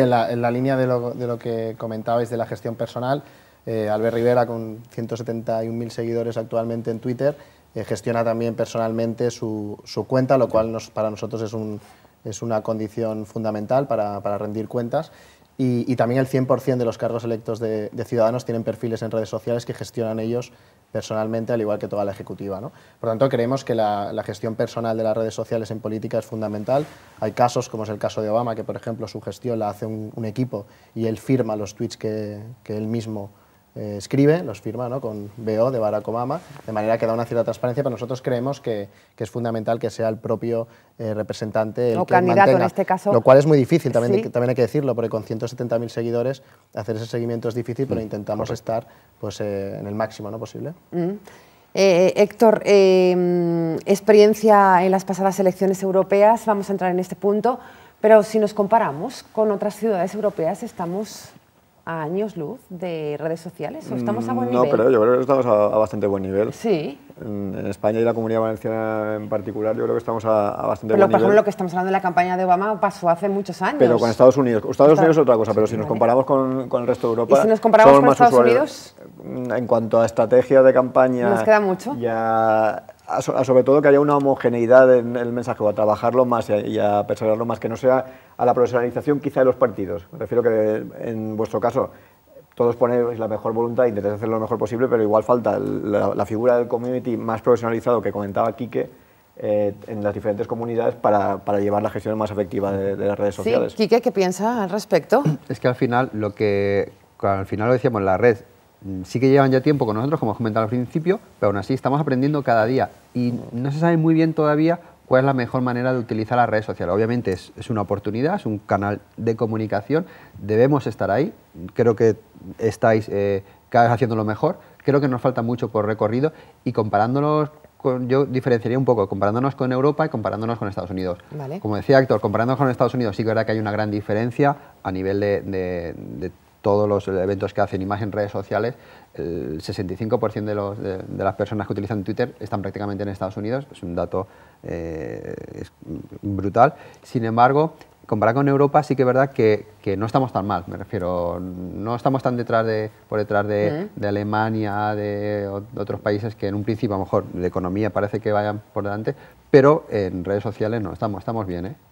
En la, línea de lo, que comentabais de la gestión personal, eh, Albert Rivera, con 171.000 seguidores actualmente en Twitter, eh, gestiona también personalmente su, cuenta, lo cual para nosotros es, una condición fundamental para rendir cuentas. Y, también el 100% de los cargos electos de, ciudadanos tienen perfiles en redes sociales que gestionan ellos personalmente, al igual que toda la ejecutiva. ¿no? Por lo tanto, creemos que la, gestión personal de las redes sociales en política es fundamental. Hay casos, como es el caso de Obama, que por ejemplo su gestión la hace un, equipo y él firma los tweets que, que él mismo escribe, los firma ¿no? con BO de Barack Obama, de manera que da una cierta transparencia, pero nosotros creemos que, es fundamental que sea el propio eh, representante el candidato en este caso. Lo cual es muy difícil, también, también hay que decirlo, porque con 170.000 seguidores hacer ese seguimiento es difícil, pero mm. intentamos estar pues, eh, en el máximo ¿no? posible. Mm. Eh, Héctor, em, experiencia en las pasadas elecciones europeas, vamos a entrar en este punto, pero si nos comparamos con otras ciudades europeas, estamos a años luz de redes sociales? ¿O estamos a buen mm, nivel? No, pero yo creo que estamos a, bastante buen nivel. Sí. En, España y la Comunidad Valenciana en particular, yo creo que estamos a, bastante buen nivel... Pero Por ejemplo, lo que estamos hablando de la campaña de Obama pasó hace muchos años. Pero con Estados Unidos. Estados Unidos es otra cosa, pero si nos comparamos con, el resto de Europa... si nos comparamos con Estados Unidos? Mm, en cuanto a estrategia de campaña... Nos queda mucho. Ya sobre todo que haya una homogeneidad en el mensaje, o a trabajarlo más y a, y más, que no sea a la profesionalización quizá de los partidos. Me refiero que en vuestro caso todos ponéis la mejor voluntad e intentáis hacer lo mejor posible, pero igual falta la, figura del community más profesionalizado que comentaba Quique, eh, en las diferentes comunidades para, llevar la gestión más efectiva de, las redes sociales. Sí, Quique, ¿qué piensa al respecto? Es que al final lo que, al final lo decíamos, la red Mm, sí que llevan ya tiempo con nosotros, como os comentaba al principio, pero aún así estamos aprendiendo cada día y no se sabe muy bien todavía cuál es la mejor manera de utilizar las redes sociales. Obviamente es, una oportunidad, es un canal de comunicación, debemos estar ahí, creo que estáis eh, cada vez haciendo lo mejor, creo que nos falta mucho por recorrido y comparándonos con, yo diferenciaría un poco, comparándonos con Europa y comparándonos con Estados Unidos. Como decía Héctor, comparándonos con Estados Unidos sí que es verdad que hay una gran diferencia a nivel de todos los eventos que hacen y más en redes sociales, el 65% de, las personas que utilizan Twitter están prácticamente en Estados Unidos, es un dato eh, brutal. Sin embargo, comparado con Europa sí que es verdad que, no estamos tan mal, me refiero, no estamos tan detrás de, por detrás de, Alemania, de, otros países que en un principio a lo mejor de economía parece que vayan por delante, pero en redes sociales no, estamos, estamos bien. ¿eh?